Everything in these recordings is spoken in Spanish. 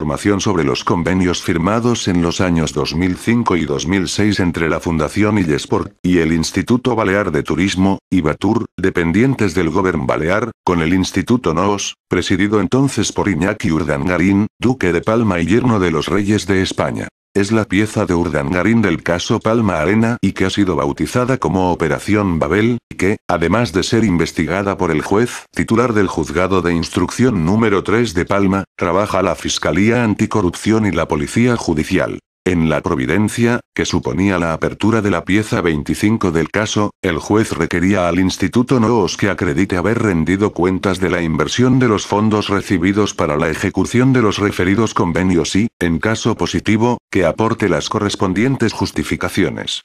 Información sobre los convenios firmados en los años 2005 y 2006 entre la Fundación Illesport y el Instituto Balear de Turismo, Ibatur, dependientes del Govern Balear, con el Instituto NOOS, presidido entonces por Iñaki Urdangarín, duque de Palma y yerno de los reyes de España. Es la pieza de Urdangarín del caso Palma Arena y que ha sido bautizada como Operación Babel, y que, además de ser investigada por el juez titular del juzgado de instrucción número 3 de Palma, trabaja la Fiscalía Anticorrupción y la Policía Judicial. En la providencia, que suponía la apertura de la pieza 25 del caso, el juez requería al Instituto Noos que acredite haber rendido cuentas de la inversión de los fondos recibidos para la ejecución de los referidos convenios y, en caso positivo, que aporte las correspondientes justificaciones.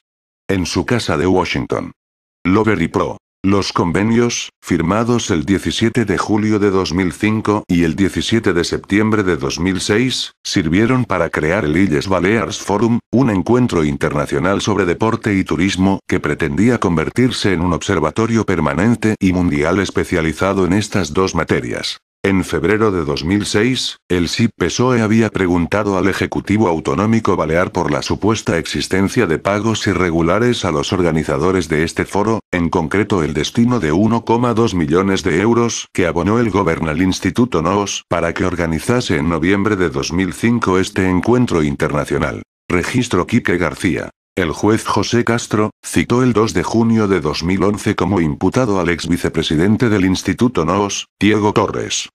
En su casa de Washington. Lover y Pro. Los convenios, firmados el 17 de julio de 2005 y el 17 de septiembre de 2006, sirvieron para crear el Illes Balears Forum, un encuentro internacional sobre deporte y turismo que pretendía convertirse en un observatorio permanente y mundial especializado en estas dos materias. En febrero de 2006, el PSOE había preguntado al Ejecutivo Autonómico Balear por la supuesta existencia de pagos irregulares a los organizadores de este foro, en concreto el destino de 1,2 millones de euros que abonó el Gobernal Instituto Noos para que organizase en noviembre de 2005 este encuentro internacional. Registro Quique García. El juez José Castro, citó el 2 de junio de 2011 como imputado al ex vicepresidente del Instituto NOOS, Diego Torres.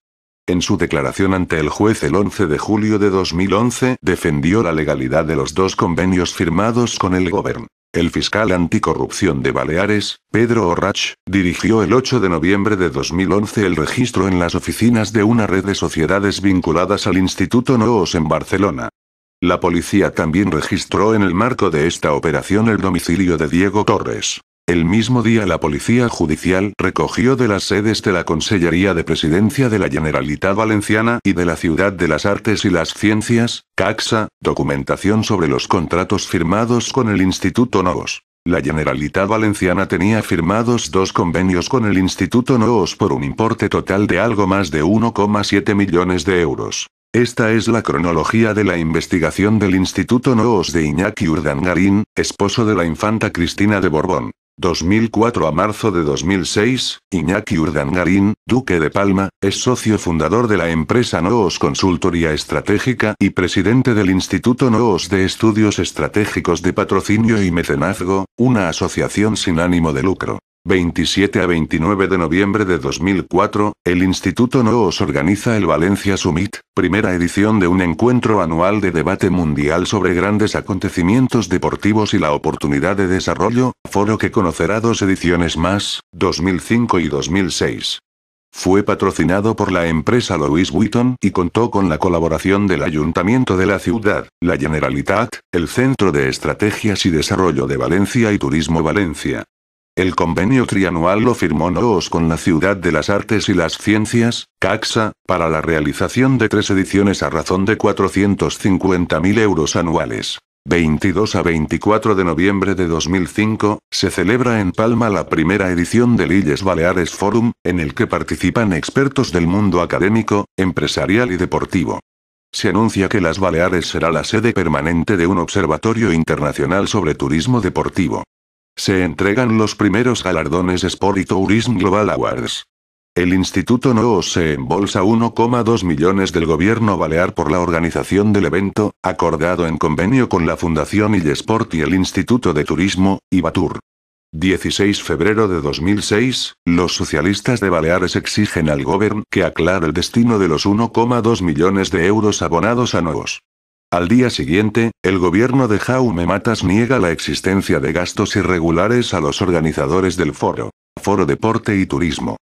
En su declaración ante el juez el 11 de julio de 2011 defendió la legalidad de los dos convenios firmados con el gobierno. El fiscal anticorrupción de Baleares, Pedro Orrach, dirigió el 8 de noviembre de 2011 el registro en las oficinas de una red de sociedades vinculadas al Instituto Noos en Barcelona. La policía también registró en el marco de esta operación el domicilio de Diego Torres. El mismo día la Policía Judicial recogió de las sedes de la Consellería de Presidencia de la Generalitat Valenciana y de la Ciudad de las Artes y las Ciencias, CAXA, documentación sobre los contratos firmados con el Instituto Noos. La Generalitat Valenciana tenía firmados dos convenios con el Instituto Noos por un importe total de algo más de 1,7 millones de euros. Esta es la cronología de la investigación del Instituto Noos de Iñaki Urdangarín, esposo de la infanta Cristina de Borbón. 2004 a marzo de 2006, Iñaki Urdangarín, duque de Palma, es socio fundador de la empresa Noos Consultoría Estratégica y presidente del Instituto Noos de Estudios Estratégicos de Patrocinio y Mecenazgo, una asociación sin ánimo de lucro. 27 a 29 de noviembre de 2004, el Instituto NOOS organiza el Valencia Summit, primera edición de un encuentro anual de debate mundial sobre grandes acontecimientos deportivos y la oportunidad de desarrollo, foro que conocerá dos ediciones más, 2005 y 2006. Fue patrocinado por la empresa Louis Vuitton y contó con la colaboración del Ayuntamiento de la ciudad, la Generalitat, el Centro de Estrategias y Desarrollo de Valencia y Turismo Valencia. El convenio trianual lo firmó Noos con la Ciudad de las Artes y las Ciencias, CAXA, para la realización de tres ediciones a razón de 450.000 euros anuales. 22 a 24 de noviembre de 2005, se celebra en Palma la primera edición del Illes Baleares Forum, en el que participan expertos del mundo académico, empresarial y deportivo. Se anuncia que las Baleares será la sede permanente de un observatorio internacional sobre turismo deportivo. Se entregan los primeros galardones Sport y Tourism Global Awards. El Instituto NOOS se embolsa 1,2 millones del gobierno balear por la organización del evento, acordado en convenio con la Fundación Illesport y el Instituto de Turismo, Ibatur. 16 febrero de 2006, los socialistas de Baleares exigen al gobierno que aclare el destino de los 1,2 millones de euros abonados a NOOS. Al día siguiente, el gobierno de Jaume Matas niega la existencia de gastos irregulares a los organizadores del foro. Foro Deporte y Turismo.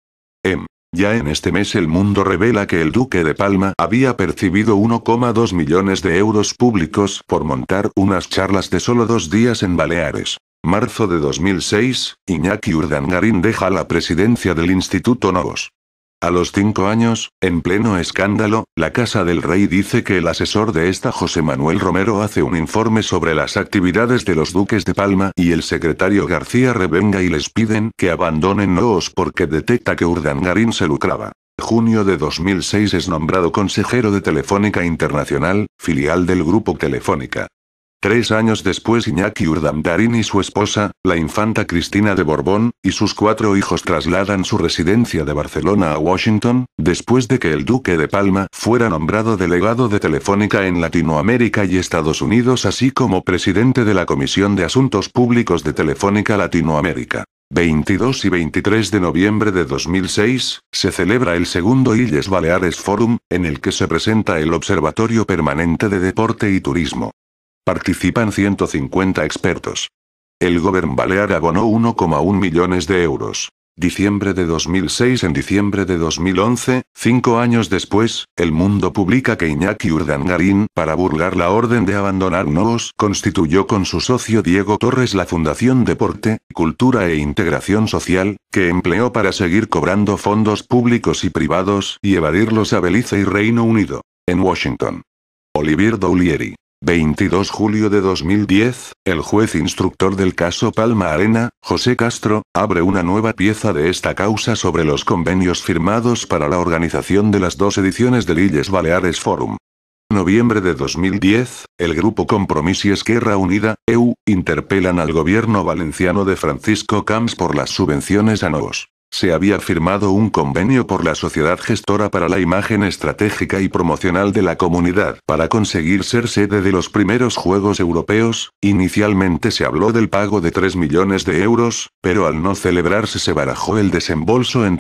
M. Em, ya en este mes el mundo revela que el duque de Palma había percibido 1,2 millones de euros públicos por montar unas charlas de solo dos días en Baleares. Marzo de 2006, Iñaki Urdangarín deja la presidencia del Instituto Novos. A los cinco años, en pleno escándalo, la Casa del Rey dice que el asesor de esta José Manuel Romero hace un informe sobre las actividades de los duques de Palma y el secretario García revenga y les piden que abandonen Noos porque detecta que Urdangarín se lucraba. Junio de 2006 es nombrado consejero de Telefónica Internacional, filial del grupo Telefónica. Tres años después Iñaki Urdandarín y su esposa, la infanta Cristina de Borbón, y sus cuatro hijos trasladan su residencia de Barcelona a Washington, después de que el duque de Palma fuera nombrado delegado de Telefónica en Latinoamérica y Estados Unidos así como presidente de la Comisión de Asuntos Públicos de Telefónica Latinoamérica. 22 y 23 de noviembre de 2006, se celebra el segundo Illes Baleares Forum, en el que se presenta el Observatorio Permanente de Deporte y Turismo. Participan 150 expertos. El Govern balear abonó 1,1 millones de euros. Diciembre de 2006 en diciembre de 2011, cinco años después, el mundo publica que Iñaki Urdangarín, para burlar la orden de abandonar Novos, constituyó con su socio Diego Torres la Fundación Deporte, Cultura e Integración Social, que empleó para seguir cobrando fondos públicos y privados y evadirlos a Belice y Reino Unido. En Washington. Olivier Doulieri. 22 julio de 2010, el juez instructor del caso Palma Arena, José Castro, abre una nueva pieza de esta causa sobre los convenios firmados para la organización de las dos ediciones del Illes Baleares Forum. Noviembre de 2010, el grupo Compromís y Esquerra Unida, EU, interpelan al gobierno valenciano de Francisco Camps por las subvenciones a NOS. Se había firmado un convenio por la Sociedad Gestora para la Imagen Estratégica y Promocional de la Comunidad para conseguir ser sede de los primeros Juegos Europeos, inicialmente se habló del pago de 3 millones de euros, pero al no celebrarse se barajó el desembolso en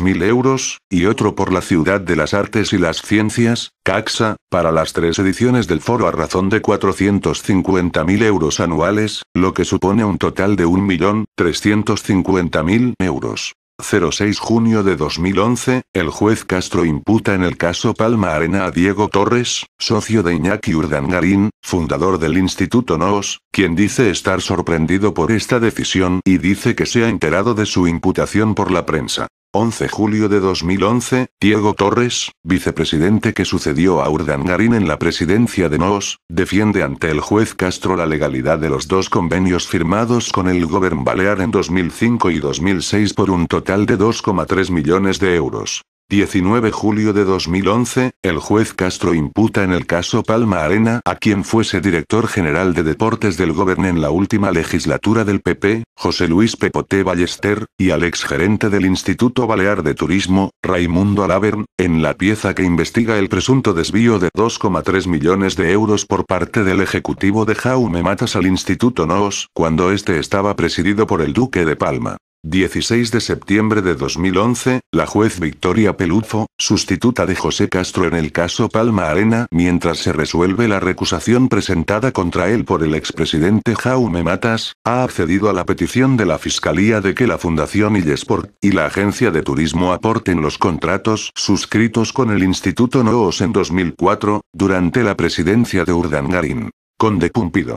mil euros, y otro por la Ciudad de las Artes y las Ciencias, CAXA, para las tres ediciones del foro a razón de 450 mil euros anuales, lo que supone un total de 1.350.000 euros. 06 junio de 2011, el juez Castro imputa en el caso Palma Arena a Diego Torres, socio de Iñaki Urdangarín, fundador del Instituto NOS, quien dice estar sorprendido por esta decisión y dice que se ha enterado de su imputación por la prensa. 11 julio de 2011, Diego Torres, vicepresidente que sucedió a garín en la presidencia de nos defiende ante el juez Castro la legalidad de los dos convenios firmados con el Govern Balear en 2005 y 2006 por un total de 2,3 millones de euros. 19 julio de 2011, el juez Castro imputa en el caso Palma Arena a quien fuese director general de deportes del gobierno en la última legislatura del PP, José Luis Pepote Ballester, y al exgerente del Instituto Balear de Turismo, Raimundo Alavern, en la pieza que investiga el presunto desvío de 2,3 millones de euros por parte del ejecutivo de Jaume Matas al Instituto NOOS, cuando este estaba presidido por el Duque de Palma. 16 de septiembre de 2011, la juez Victoria Pelufo, sustituta de José Castro en el caso Palma Arena, mientras se resuelve la recusación presentada contra él por el expresidente Jaume Matas, ha accedido a la petición de la Fiscalía de que la Fundación Illesport y la Agencia de Turismo aporten los contratos suscritos con el Instituto Noos en 2004, durante la presidencia de Urdangarín. Conde Pumpido.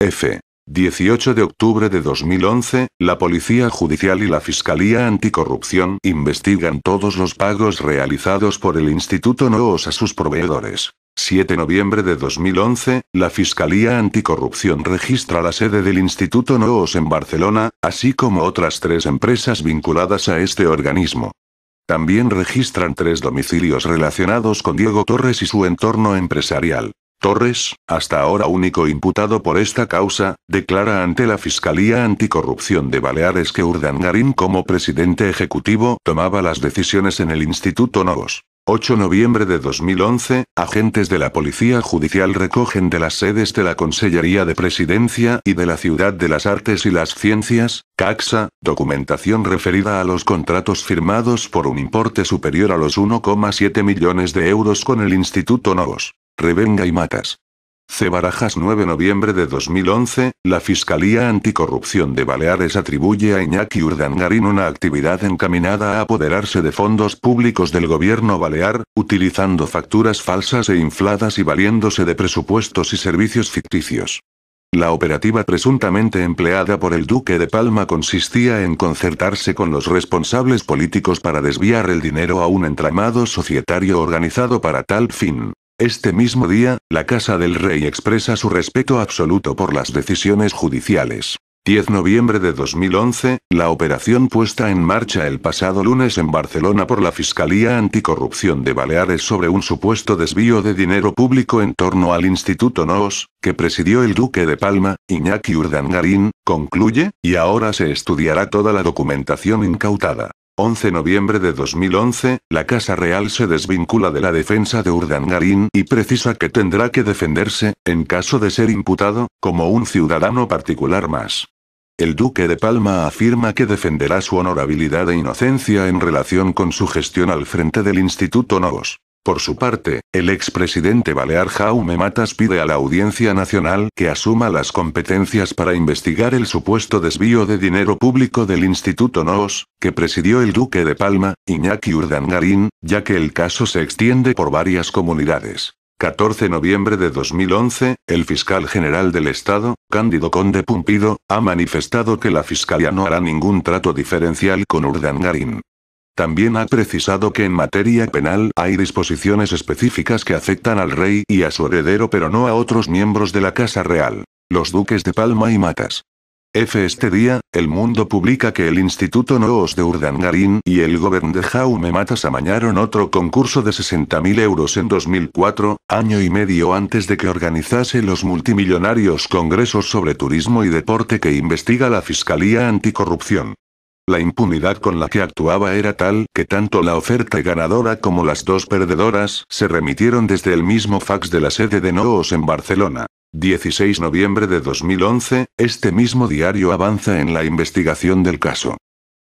F. 18 de octubre de 2011, la Policía Judicial y la Fiscalía Anticorrupción investigan todos los pagos realizados por el Instituto Noos a sus proveedores. 7 de noviembre de 2011, la Fiscalía Anticorrupción registra la sede del Instituto Noos en Barcelona, así como otras tres empresas vinculadas a este organismo. También registran tres domicilios relacionados con Diego Torres y su entorno empresarial. Torres, hasta ahora único imputado por esta causa, declara ante la Fiscalía Anticorrupción de Baleares que Urdangarín como presidente ejecutivo tomaba las decisiones en el Instituto Novos. 8 de noviembre de 2011, agentes de la Policía Judicial recogen de las sedes de la Consellería de Presidencia y de la Ciudad de las Artes y las Ciencias, CAXA, documentación referida a los contratos firmados por un importe superior a los 1,7 millones de euros con el Instituto Novos. Revenga y Matas. C. Barajas 9 de noviembre de 2011, la Fiscalía Anticorrupción de Baleares atribuye a Iñaki Urdangarín una actividad encaminada a apoderarse de fondos públicos del gobierno balear, utilizando facturas falsas e infladas y valiéndose de presupuestos y servicios ficticios. La operativa presuntamente empleada por el duque de Palma consistía en concertarse con los responsables políticos para desviar el dinero a un entramado societario organizado para tal fin. Este mismo día, la Casa del Rey expresa su respeto absoluto por las decisiones judiciales. 10 noviembre de 2011, la operación puesta en marcha el pasado lunes en Barcelona por la Fiscalía Anticorrupción de Baleares sobre un supuesto desvío de dinero público en torno al Instituto NOOS, que presidió el Duque de Palma, Iñaki Urdangarín, concluye, y ahora se estudiará toda la documentación incautada. 11 noviembre de 2011, la Casa Real se desvincula de la defensa de Urdangarín y precisa que tendrá que defenderse, en caso de ser imputado, como un ciudadano particular más. El duque de Palma afirma que defenderá su honorabilidad e inocencia en relación con su gestión al frente del Instituto Novos. Por su parte, el expresidente balear Jaume Matas pide a la Audiencia Nacional que asuma las competencias para investigar el supuesto desvío de dinero público del Instituto NOOS, que presidió el duque de Palma, Iñaki Urdangarín, ya que el caso se extiende por varias comunidades. 14 de noviembre de 2011, el fiscal general del Estado, Cándido Conde Pumpido, ha manifestado que la fiscalía no hará ningún trato diferencial con Urdangarín. También ha precisado que en materia penal hay disposiciones específicas que afectan al rey y a su heredero pero no a otros miembros de la Casa Real, los duques de Palma y Matas. F. Este día, El Mundo publica que el Instituto Noos de Urdangarín y el Govern de Jaume Matas amañaron otro concurso de 60.000 euros en 2004, año y medio antes de que organizase los multimillonarios congresos sobre turismo y deporte que investiga la Fiscalía Anticorrupción. La impunidad con la que actuaba era tal que tanto la oferta ganadora como las dos perdedoras se remitieron desde el mismo fax de la sede de Noos en Barcelona. 16 noviembre de 2011, este mismo diario avanza en la investigación del caso.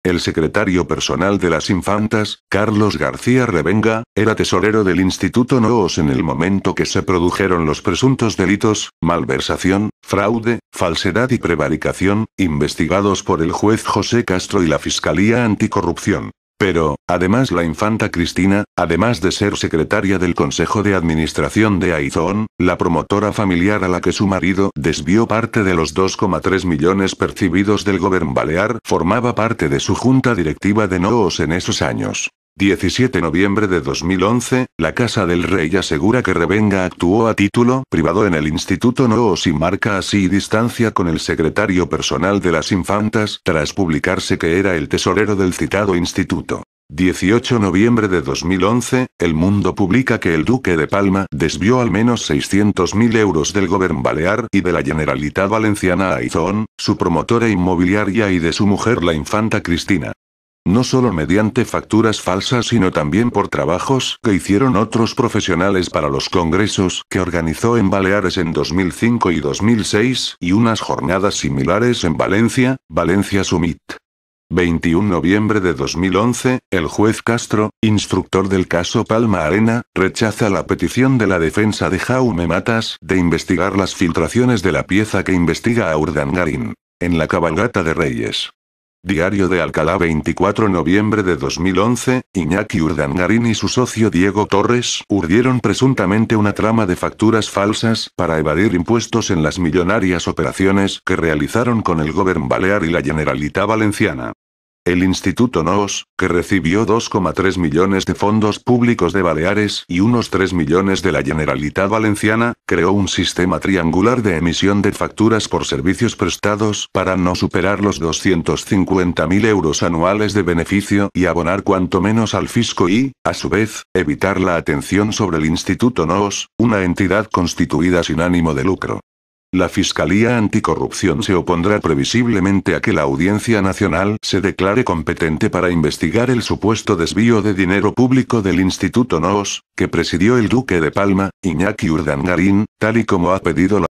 El secretario personal de las infantas, Carlos García Revenga, era tesorero del Instituto Noos en el momento que se produjeron los presuntos delitos, malversación, fraude, falsedad y prevaricación, investigados por el juez José Castro y la Fiscalía Anticorrupción. Pero, además la infanta Cristina, además de ser secretaria del Consejo de Administración de Aizón, la promotora familiar a la que su marido desvió parte de los 2,3 millones percibidos del gobierno balear, formaba parte de su junta directiva de NOOS en esos años. 17 noviembre de 2011, la Casa del Rey asegura que Revenga actuó a título privado en el Instituto Noos y marca así distancia con el secretario personal de las infantas tras publicarse que era el tesorero del citado instituto. 18 noviembre de 2011, El Mundo publica que el Duque de Palma desvió al menos 600.000 euros del Govern Balear y de la Generalitat Valenciana a Aizón, su promotora inmobiliaria y de su mujer la infanta Cristina no solo mediante facturas falsas sino también por trabajos que hicieron otros profesionales para los congresos que organizó en Baleares en 2005 y 2006 y unas jornadas similares en Valencia, Valencia Summit. 21 noviembre de 2011, el juez Castro, instructor del caso Palma Arena, rechaza la petición de la defensa de Jaume Matas de investigar las filtraciones de la pieza que investiga a Urdangarín en la cabalgata de Reyes. Diario de Alcalá 24 de noviembre de 2011, Iñaki Urdangarín y su socio Diego Torres urdieron presuntamente una trama de facturas falsas para evadir impuestos en las millonarias operaciones que realizaron con el Gobern Balear y la Generalitat Valenciana. El Instituto Nos, que recibió 2,3 millones de fondos públicos de Baleares y unos 3 millones de la Generalitat Valenciana, creó un sistema triangular de emisión de facturas por servicios prestados para no superar los 250.000 euros anuales de beneficio y abonar cuanto menos al fisco y, a su vez, evitar la atención sobre el Instituto Nos, una entidad constituida sin ánimo de lucro. La Fiscalía Anticorrupción se opondrá previsiblemente a que la Audiencia Nacional se declare competente para investigar el supuesto desvío de dinero público del Instituto NOOS, que presidió el Duque de Palma, Iñaki Urdangarín, tal y como ha pedido la